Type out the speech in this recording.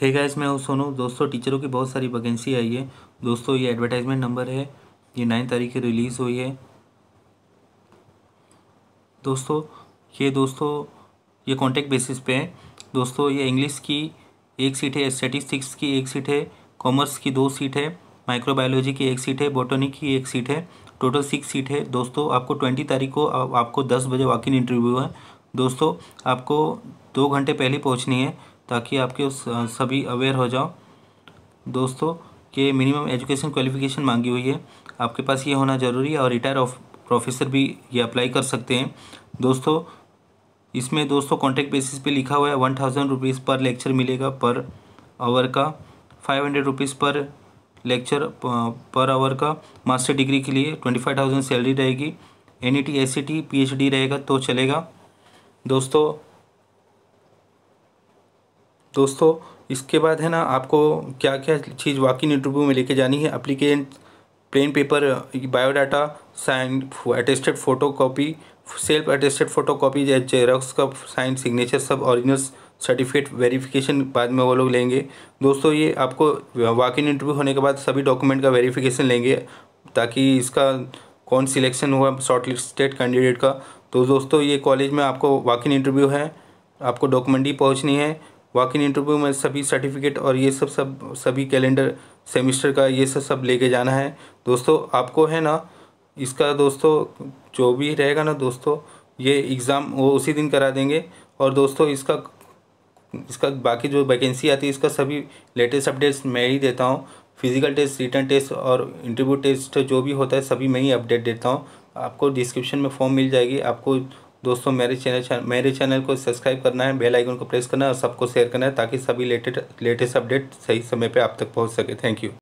ठीक है इसमें सोनू दोस्तों टीचरों की बहुत सारी वैकेंसी आई है दोस्तों ये एडवर्टाइजमेंट नंबर है ये नाइन तारीख की रिलीज़ हुई है दोस्तों ये दोस्तों ये कॉन्टेक्ट बेसिस पे है दोस्तों ये इंग्लिश की एक सीट है स्टेटिस्टिक्स की एक सीट है कॉमर्स की दो सीट है माइक्रोबायोलॉजी की एक सीट है बोटोनिक की एक सीट है टोटल सिक्स सीट है दोस्तों आपको ट्वेंटी तारीख को आपको दस बजे इन इंटरव्यू है दोस्तों आपको दो घंटे पहले पहुंचनी है ताकि आपके उस सभी अवेयर हो जाओ दोस्तों के मिनिमम एजुकेशन क्वालिफिकेशन मांगी हुई है आपके पास ये होना ज़रूरी है और रिटायर ऑफ प्रोफेसर भी ये अप्लाई कर सकते हैं दोस्तों इसमें दोस्तों कॉन्ट्रैक्ट बेसिस पे लिखा हुआ है one thousand rupees per lecture मिलेगा पर आवर का five hundred rupees per lecture per our का मास्टर डिग्री के लिए ट्वेंटी फाइव थाउजेंड सैलरी रहेगी N E T S C T P H D रहेगा तो चलेगा दोस्तों दोस्तों इसके बाद है ना आपको क्या क्या चीज़ वाकिन इंटरव्यू में लेके जानी है अप्लीकेट plain paper biodata sign attested photocopy self attested photocopy xerox का साइन सिग्नेचर सब ऑरिजिनल सर्टिफिकेट वेरिफिकेशन बाद में वो लोग लेंगे दोस्तों ये आपको वाक इन इंटरव्यू होने के बाद सभी डॉक्यूमेंट का वेरिफिकेशन लेंगे ताकि इसका कौन सिलेक्शन हुआ शॉर्ट लिस्टेड कैंडिडेट का तो दोस्तों ये कॉलेज में आपको वाक इन इंटरव्यू है आपको डॉक्यूमेंट ही पहुँचनी है वॉक इन इंटरव्यू में सभी सर्टिफिकेट और ये सब सब सभी कैलेंडर सेमिस्टर का ये सब सब लेके जाना है दोस्तों आपको है ना इसका दोस्तों जो भी रहेगा ना दोस्तों ये एग्ज़ाम वो उसी दिन करा देंगे और दोस्तों इसका इसका बाकी जो वैकेंसी आती है इसका सभी लेटेस्ट अपडेट्स मैं ही देता हूँ फिजिकल टेस्ट रिटर्न टेस्ट और इंटरव्यू टेस्ट जो भी होता है सभी मैं ही अपडेट देता हूँ आपको डिस्क्रिप्शन में फॉर्म मिल जाएगी आपको दोस्तों मेरे चैनल मेरे चैनल को सब्सक्राइब करना है बेल आइकन को प्रेस करना है और सबको शेयर करना है ताकि सभी लेटेस्ट लेटेस्ट अपडेट सही समय पे आप तक पहुंच सके थैंक यू